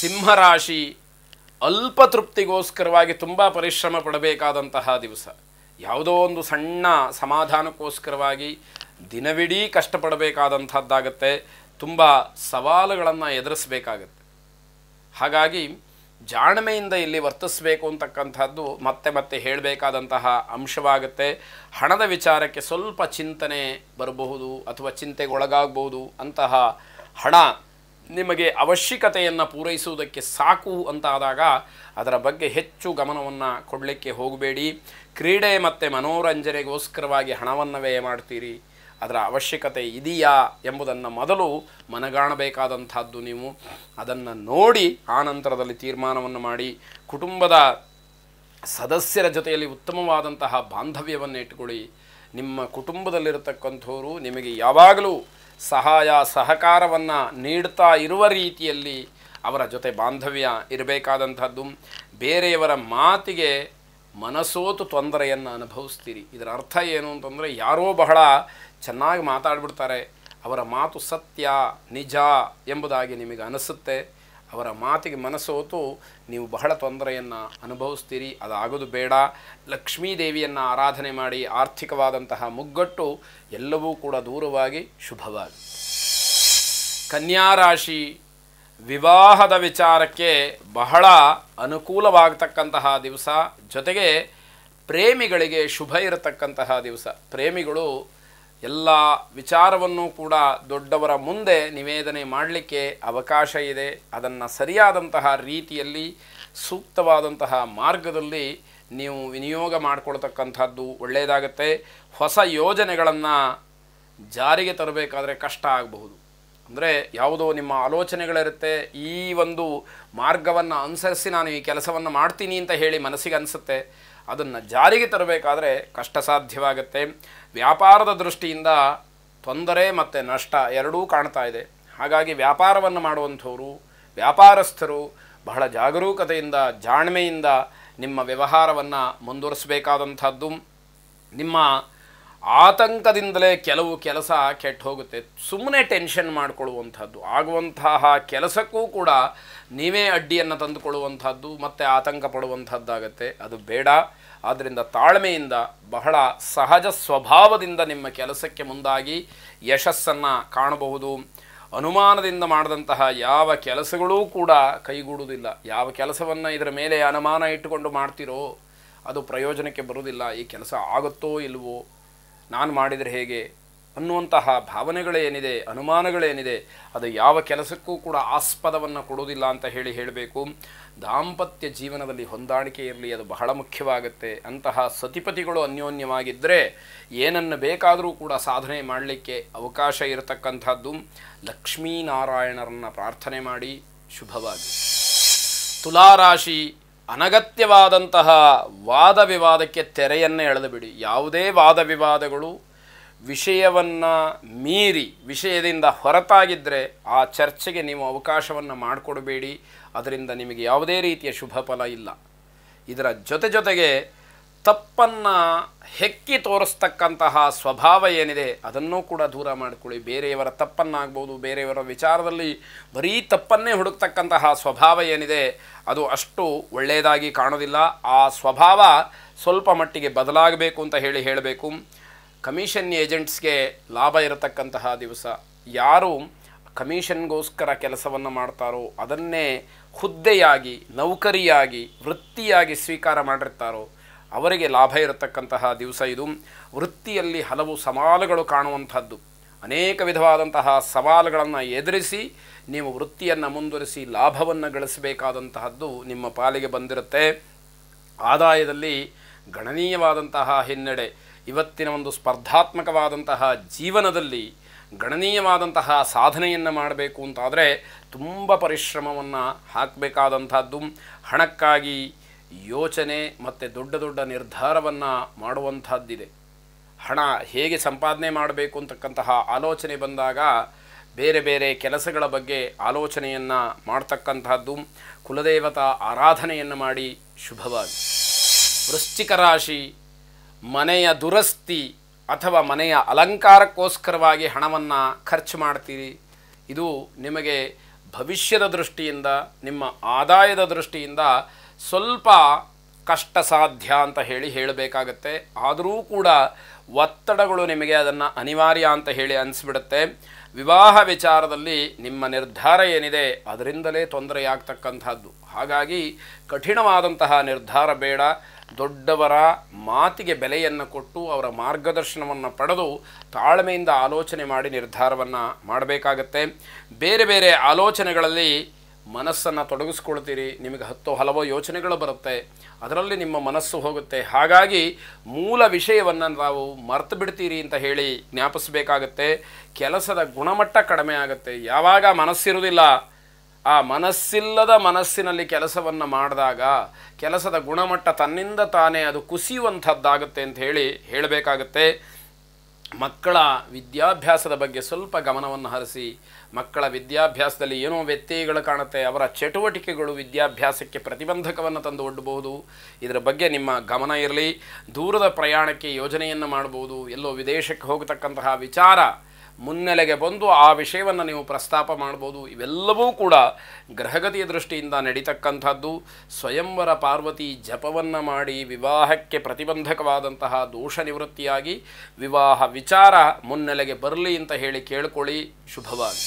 ಸಿಂಹರಾಶಿ ಅಲ್ಪ ತೃಪ್ತಿಗೋಸ್ಕರವಾಗಿ ತುಂಬ ಪರಿಶ್ರಮ ಪಡಬೇಕಾದಂತಹ ದಿವಸ ಯಾವುದೋ ಒಂದು ಸಣ್ಣ ಸಮಾಧಾನಕ್ಕೋಸ್ಕರವಾಗಿ ದಿನವಿಡೀ ಕಷ್ಟಪಡಬೇಕಾದಂಥದ್ದಾಗತ್ತೆ ತುಂಬ ಸವಾಲುಗಳನ್ನು ಎದುರಿಸಬೇಕಾಗತ್ತೆ ಹಾಗಾಗಿ ಜಾಣ್ಮೆಯಿಂದ ಇಲ್ಲಿ ವರ್ತಿಸಬೇಕು ಅಂತಕ್ಕಂಥದ್ದು ಮತ್ತೆ ಮತ್ತೆ ಹೇಳಬೇಕಾದಂತಹ ಅಂಶವಾಗುತ್ತೆ ಹಣದ ವಿಚಾರಕ್ಕೆ ಸ್ವಲ್ಪ ಚಿಂತನೆ ಬರಬಹುದು ಅಥವಾ ಚಿಂತೆಗೊಳಗಾಗಬಹುದು ಅಂತಹ ಹಣ ನಿಮಗೆ ಅವಶ್ಯಕತೆಯನ್ನು ಪೂರೈಸುವುದಕ್ಕೆ ಸಾಕು ಅಂತಾದಾಗ ಅದರ ಬಗ್ಗೆ ಹೆಚ್ಚು ಗಮನವನ್ನು ಕೊಡಲಿಕ್ಕೆ ಹೋಗಬೇಡಿ ಕ್ರೀಡೆ ಮತ್ತು ಮನೋರಂಜನೆಗೋಸ್ಕರವಾಗಿ ಹಣವನ್ನು ವ್ಯಯ ಮಾಡ್ತೀರಿ ಅದರ ಅವಶ್ಯಕತೆ ಇದೆಯಾ ಎಂಬುದನ್ನು ಮೊದಲು ಮನಗಾಣಬೇಕಾದಂಥದ್ದು ನೀವು ಅದನ್ನು ನೋಡಿ ಆನಂತರದಲ್ಲಿ ತೀರ್ಮಾನವನ್ನು ಮಾಡಿ ಕುಟುಂಬದ ಸದಸ್ಯರ ಜೊತೆಯಲ್ಲಿ ಉತ್ತಮವಾದಂತಹ ಬಾಂಧವ್ಯವನ್ನು ಇಟ್ಕೊಳ್ಳಿ ನಿಮ್ಮ ಕುಟುಂಬದಲ್ಲಿರತಕ್ಕಂಥವರು ನಿಮಗೆ ಯಾವಾಗಲೂ ಸಹಾಯ ಸಹಕಾರವನ್ನು ನೀಡ್ತಾ ಇರುವ ರೀತಿಯಲ್ಲಿ ಅವರ ಜೊತೆ ಬಾಂಧವ್ಯ ಇರಬೇಕಾದಂಥದ್ದು ಬೇರೆಯವರ ಮಾತಿಗೆ ಮನಸೋತು ತೊಂದರೆಯನ್ನು ಅನುಭವಿಸ್ತೀರಿ ಇದರ ಅರ್ಥ ಏನು ಅಂತಂದರೆ ಯಾರೋ ಬಹಳ ಚೆನ್ನಾಗಿ ಮಾತಾಡ್ಬಿಡ್ತಾರೆ ಅವರ ಮಾತು ಸತ್ಯ ನಿಜ ಎಂಬುದಾಗಿ ನಿಮಗೆ ಅನಿಸುತ್ತೆ ಅವರ ಮಾತಿಗೆ ಮನಸ್ಸೋತು ನೀವು ಬಹಳ ತೊಂದರೆಯನ್ನು ಅನುಭವಿಸ್ತೀರಿ ಅದಾಗೋದು ಬೇಡ ಲಕ್ಷ್ಮೀದೇವಿಯನ್ನು ಆರಾಧನೆ ಮಾಡಿ ಆರ್ಥಿಕವಾದಂತಹ ಮುಗ್ಗಟ್ಟು ಎಲ್ಲವೂ ಕೂಡ ದೂರವಾಗಿ ಶುಭವಾಗಿ ಕನ್ಯಾರಾಶಿ ವಿವಾಹದ ವಿಚಾರಕ್ಕೆ ಬಹಳ ಅನುಕೂಲವಾಗತಕ್ಕಂತಹ ದಿವಸ ಜೊತೆಗೆ ಪ್ರೇಮಿಗಳಿಗೆ ಶುಭ ಇರತಕ್ಕಂತಹ ದಿವಸ ಪ್ರೇಮಿಗಳು ಎಲ್ಲ ವಿಚಾರವನ್ನು ಕೂಡ ದೊಡ್ಡವರ ಮುಂದೆ ನಿವೇದನೆ ಮಾಡಲಿಕ್ಕೆ ಅವಕಾಶ ಇದೆ ಅದನ್ನು ಸರಿಯಾದಂತಹ ರೀತಿಯಲ್ಲಿ ಸೂಕ್ತವಾದಂತಹ ಮಾರ್ಗದಲ್ಲಿ ನೀವು ವಿನಿಯೋಗ ಮಾಡಿಕೊಳ್ತಕ್ಕಂಥದ್ದು ಒಳ್ಳೆಯದಾಗತ್ತೆ ಹೊಸ ಯೋಜನೆಗಳನ್ನು ಜಾರಿಗೆ ತರಬೇಕಾದರೆ ಕಷ್ಟ ಆಗಬಹುದು ಅಂದರೆ ಯಾವುದೋ ನಿಮ್ಮ ಆಲೋಚನೆಗಳಿರುತ್ತೆ ಈ ಒಂದು ಮಾರ್ಗವನ್ನು ಅನುಸರಿಸಿ ನಾನು ಈ ಕೆಲಸವನ್ನು ಮಾಡ್ತೀನಿ ಅಂತ ಹೇಳಿ ಮನಸ್ಸಿಗೆ ಅನಿಸುತ್ತೆ ಅದನ್ನು ಜಾರಿಗೆ ತರಬೇಕಾದ್ರೆ ಕಷ್ಟ ಸಾಧ್ಯವಾಗುತ್ತೆ ವ್ಯಾಪಾರದ ದೃಷ್ಟಿಯಿಂದ ತೊಂದರೆ ಮತ್ತು ನಷ್ಟ ಎರಡೂ ಕಾಣ್ತಾ ಇದೆ ಹಾಗಾಗಿ ವ್ಯಾಪಾರವನ್ನು ಮಾಡುವಂಥವರು ವ್ಯಾಪಾರಸ್ಥರು ಬಹಳ ಜಾಗರೂಕತೆಯಿಂದ ಜಾಣ್ಮೆಯಿಂದ ನಿಮ್ಮ ವ್ಯವಹಾರವನ್ನು ಮುಂದುವರಿಸಬೇಕಾದಂಥದ್ದು ನಿಮ್ಮ ಆತಂಕದಿಂದಲೇ ಕೆಲವು ಕೆಲಸ ಕೆಟ್ಟು ಹೋಗುತ್ತೆ ಸುಮ್ಮನೆ ಟೆನ್ಷನ್ ಮಾಡಿಕೊಳ್ಳುವಂಥದ್ದು ಆಗುವಂತಹ ಕೆಲಸಕ್ಕೂ ಕೂಡ ನೀವೇ ಅಡ್ಡಿಯನ್ನು ತಂದುಕೊಳ್ಳುವಂಥದ್ದು ಮತ್ತು ಆತಂಕ ಪಡುವಂಥದ್ದಾಗತ್ತೆ ಅದು ಬೇಡ ಆದ್ದರಿಂದ ತಾಳ್ಮೆಯಿಂದ ಬಹಳ ಸಹಜ ಸ್ವಭಾವದಿಂದ ನಿಮ್ಮ ಕೆಲಸಕ್ಕೆ ಮುಂದಾಗಿ ಯಶಸ್ಸನ್ನು ಕಾಣಬಹುದು ಅನುಮಾನದಿಂದ ಮಾಡಿದಂತಹ ಯಾವ ಕೆಲಸಗಳೂ ಕೂಡ ಕೈಗೂಡುವುದಿಲ್ಲ ಯಾವ ಕೆಲಸವನ್ನು ಇದರ ಮೇಲೆ ಅನುಮಾನ ಇಟ್ಟುಕೊಂಡು ಮಾಡ್ತೀರೋ ಅದು ಪ್ರಯೋಜನಕ್ಕೆ ಬರುವುದಿಲ್ಲ ಈ ಕೆಲಸ ಆಗುತ್ತೋ ಇಲ್ಲವೋ ನಾನು ಮಾಡಿದರೆ ಹೇಗೆ ಅನ್ನುವಂತಹ ಭಾವನೆಗಳೇನಿದೆ ಅನುಮಾನಗಳೇನಿದೆ ಅದು ಯಾವ ಕೆಲಸಕ್ಕೂ ಕೂಡ ಆಸ್ಪದವನ್ನು ಕೊಡೋದಿಲ್ಲ ಅಂತ ಹೇಳಿ ಹೇಳಬೇಕು ದಾಂಪತ್ಯ ಜೀವನದಲ್ಲಿ ಹೊಂದಾಣಿಕೆ ಇರಲಿ ಅದು ಬಹಳ ಮುಖ್ಯವಾಗುತ್ತೆ ಅಂತಹ ಸತಿಪತಿಗಳು ಅನ್ಯೋನ್ಯವಾಗಿದ್ದರೆ ಏನನ್ನು ಬೇಕಾದರೂ ಕೂಡ ಸಾಧನೆ ಮಾಡಲಿಕ್ಕೆ ಅವಕಾಶ ಇರತಕ್ಕಂಥದ್ದು ಲಕ್ಷ್ಮೀನಾರಾಯಣರನ್ನು ಪ್ರಾರ್ಥನೆ ಮಾಡಿ ಶುಭವಾಗಿ ತುಲಾರಾಶಿ ಅನಗತ್ಯವಾದಂತಹ ವಾದ ವಿವಾದಕ್ಕೆ ತೆರೆಯನ್ನೇ ಎಳೆದುಬಿಡಿ ಯಾವುದೇ ವಾದ ವಿವಾದಗಳು ವಿಷಯವನ್ನು ಮೀರಿ ವಿಷಯದಿಂದ ಹೊರತಾಗಿದ್ದರೆ ಆ ಚರ್ಚೆಗೆ ನೀವು ಅವಕಾಶವನ್ನು ಮಾಡಿಕೊಡಬೇಡಿ ಅದರಿಂದ ನಿಮಗೆ ಯಾವುದೇ ರೀತಿಯ ಶುಭ ಫಲ ಇಲ್ಲ ಇದರ ಜೊತೆ ಜೊತೆಗೆ ತಪ್ಪನ್ನು ಹೆಕ್ಕಿ ತೋರಿಸ್ತಕ್ಕಂತಹ ಸ್ವಭಾವ ಏನಿದೆ ಅದನ್ನೂ ಕೂಡ ದೂರ ಮಾಡಿಕೊಳ್ಳಿ ಬೇರೆಯವರ ತಪ್ಪನ್ನಾಗ್ಬೋದು ಬೇರೆಯವರ ವಿಚಾರದಲ್ಲಿ ಬರೀ ತಪ್ಪನ್ನೇ ಹುಡುಕ್ತಕ್ಕಂತಹ ಸ್ವಭಾವ ಏನಿದೆ ಅದು ಅಷ್ಟು ಒಳ್ಳೆಯದಾಗಿ ಕಾಣೋದಿಲ್ಲ ಆ ಸ್ವಭಾವ ಸ್ವಲ್ಪ ಮಟ್ಟಿಗೆ ಬದಲಾಗಬೇಕು ಅಂತ ಹೇಳಿ ಹೇಳಬೇಕು ಕಮಿಷನ್ ಏಜೆಂಟ್ಸ್ಗೆ ಲಾಭ ಇರತಕ್ಕಂತಹ ದಿವಸ ಯಾರು ಕಮಿಷನ್ಗೋಸ್ಕರ ಕೆಲಸವನ್ನು ಮಾಡ್ತಾರೋ ಅದನ್ನೇ ಹುದ್ದೆಯಾಗಿ ನೌಕರಿಯಾಗಿ ವೃತ್ತಿಯಾಗಿ ಸ್ವೀಕಾರ ಮಾಡಿರ್ತಾರೋ ಅವರಿಗೆ ಲಾಭ ಇರತಕ್ಕಂತಹ ದಿವಸ ಇದು ವೃತ್ತಿಯಲ್ಲಿ ಹಲವು ಸವಾಲುಗಳು ಕಾಣುವಂಥದ್ದು ಅನೇಕ ವಿಧವಾದಂತಹ ಸವಾಲುಗಳನ್ನು ಎದುರಿಸಿ ನೀವು ವೃತ್ತಿಯನ್ನು ಮುಂದುವರಿಸಿ ಲಾಭವನ್ನು ಗಳಿಸಬೇಕಾದಂತಹದ್ದು ನಿಮ್ಮ ಪಾಲಿಗೆ ಬಂದಿರುತ್ತೆ ಆದಾಯದಲ್ಲಿ ಗಣನೀಯವಾದಂತಹ ಹಿನ್ನಡೆ ಇವತ್ತಿನ ಒಂದು ಸ್ಪರ್ಧಾತ್ಮಕವಾದಂತಹ ಜೀವನದಲ್ಲಿ ಗಣನೀಯವಾದಂತಹ ಸಾಧನೆಯನ್ನು ಮಾಡಬೇಕು ಅಂತಾದರೆ ತುಂಬ ಪರಿಶ್ರಮವನ್ನು ಹಾಕಬೇಕಾದಂಥದ್ದು ಹಣಕ್ಕಾಗಿ ಯೋಚನೆ ಮತ್ತು ದೊಡ್ಡ ದೊಡ್ಡ ನಿರ್ಧಾರವನ್ನು ಮಾಡುವಂಥದ್ದಿದೆ ಹಣ ಹೇಗೆ ಸಂಪಾದನೆ ಮಾಡಬೇಕು ಅಂತಕ್ಕಂತಹ ಆಲೋಚನೆ ಬಂದಾಗ ಬೇರೆ ಬೇರೆ ಕೆಲಸಗಳ ಬಗ್ಗೆ ಆಲೋಚನೆಯನ್ನು ಮಾಡ್ತಕ್ಕಂಥದ್ದು ಕುಲದೇವತಾ ಆರಾಧನೆಯನ್ನು ಮಾಡಿ ಶುಭವಾಗಿ ವೃಶ್ಚಿಕ ರಾಶಿ ಮನೆಯ ದುರಸ್ತಿ ಅಥವಾ ಮನೆಯ ಅಲಂಕಾರಕ್ಕೋಸ್ಕರವಾಗಿ ಹಣವನ್ನು ಖರ್ಚು ಮಾಡ್ತೀರಿ ಇದು ನಿಮಗೆ ಭವಿಷ್ಯದ ದೃಷ್ಟಿಯಿಂದ ನಿಮ್ಮ ಆದಾಯದ ದೃಷ್ಟಿಯಿಂದ ಸ್ವಲ್ಪ ಕಷ್ಟ ಸಾಧ್ಯ ಅಂತ ಹೇಳಿ ಹೇಳಬೇಕಾಗತ್ತೆ ಆದರೂ ಕೂಡ ಒತ್ತಡಗಳು ನಿಮಗೆ ಅದನ್ನು ಅನಿವಾರ್ಯ ಅಂತ ಹೇಳಿ ಅನಿಸ್ಬಿಡುತ್ತೆ ವಿವಾಹ ವಿಚಾರದಲ್ಲಿ ನಿಮ್ಮ ನಿರ್ಧಾರ ಏನಿದೆ ಅದರಿಂದಲೇ ತೊಂದರೆಯಾಗ್ತಕ್ಕಂಥದ್ದು ಹಾಗಾಗಿ ಕಠಿಣವಾದಂತಹ ನಿರ್ಧಾರ ಬೇಡ ದೊಡ್ಡವರ ಮಾತಿಗೆ ಬೆಲೆಯನ್ನು ಕೊಟ್ಟು ಅವರ ಮಾರ್ಗದರ್ಶನವನ್ನು ಪಡೆದು ತಾಳ್ಮೆಯಿಂದ ಆಲೋಚನೆ ಮಾಡಿ ನಿರ್ಧಾರವನ್ನು ಮಾಡಬೇಕಾಗತ್ತೆ ಬೇರೆ ಬೇರೆ ಆಲೋಚನೆಗಳಲ್ಲಿ ಮನಸ್ಸನ್ನು ತೊಡಗಿಸ್ಕೊಳ್ತೀರಿ ನಿಮಗೆ ಹತ್ತು ಹಲವು ಯೋಚನೆಗಳು ಬರುತ್ತೆ ಅದರಲ್ಲಿ ನಿಮ್ಮ ಮನಸ್ಸು ಹೋಗುತ್ತೆ ಹಾಗಾಗಿ ಮೂಲ ವಿಷಯವನ್ನು ನಾವು ಮರ್ತು ಬಿಡ್ತೀರಿ ಅಂತ ಹೇಳಿ ಜ್ಞಾಪಿಸಬೇಕಾಗತ್ತೆ ಕೆಲಸದ ಗುಣಮಟ್ಟ ಕಡಿಮೆ ಆಗುತ್ತೆ ಯಾವಾಗ ಮನಸ್ಸಿರುವುದಿಲ್ಲ ಆ ಮನಸ್ಸಿಲ್ಲದ ಮನಸ್ಸಿನಲ್ಲಿ ಕೆಲಸವನ್ನು ಮಾಡಿದಾಗ ಕೆಲಸದ ಗುಣಮಟ್ಟ ತನ್ನಿಂದ ತಾನೇ ಅದು ಕುಸಿಯುವಂಥದ್ದಾಗುತ್ತೆ ಅಂತ ಹೇಳಿ ಹೇಳಬೇಕಾಗತ್ತೆ ಮಕ್ಕಳ ವಿದ್ಯಾಭ್ಯಾಸದ ಬಗ್ಗೆ ಸ್ವಲ್ಪ ಗಮನವನ್ನು ಹರಿಸಿ ಮಕ್ಕಳ ವಿದ್ಯಾಭ್ಯಾಸದಲ್ಲಿ ಏನೋ ವ್ಯತ್ಯಯಗಳು ಕಾಣುತ್ತೆ ಅವರ ಚಟುವಟಿಕೆಗಳು ವಿದ್ಯಾಭ್ಯಾಸಕ್ಕೆ ಪ್ರತಿಬಂಧಕವನ್ನು ತಂದು ಒಡ್ಡಬಹುದು ಇದರ ಬಗ್ಗೆ ನಿಮ್ಮ ಗಮನ ಇರಲಿ ದೂರದ ಪ್ರಯಾಣಕ್ಕೆ ಯೋಜನೆಯನ್ನು ಮಾಡಬಹುದು ಎಲ್ಲೋ ವಿದೇಶಕ್ಕೆ ಹೋಗತಕ್ಕಂತಹ ವಿಚಾರ ಮುನ್ನೆಲೆಗೆ ಬಂದು ಆ ವಿಷಯವನ್ನು ನೀವು ಪ್ರಸ್ತಾಪ ಮಾಡ್ಬೋದು ಇವೆಲ್ಲವೂ ಕೂಡ ಗ್ರಹಗತಿಯ ದೃಷ್ಟಿಯಿಂದ ನಡೀತಕ್ಕಂಥದ್ದು ಸ್ವಯಂವರ ಪಾರ್ವತಿ ಜಪವನ್ನು ಮಾಡಿ ವಿವಾಹಕ್ಕೆ ಪ್ರತಿಬಂಧಕವಾದಂತಹ ದೋಷ ನಿವೃತ್ತಿಯಾಗಿ ವಿವಾಹ ವಿಚಾರ ಮುನ್ನೆಲೆಗೆ ಬರಲಿ ಅಂತ ಹೇಳಿ ಕೇಳಿಕೊಳ್ಳಿ ಶುಭವಾಗಿ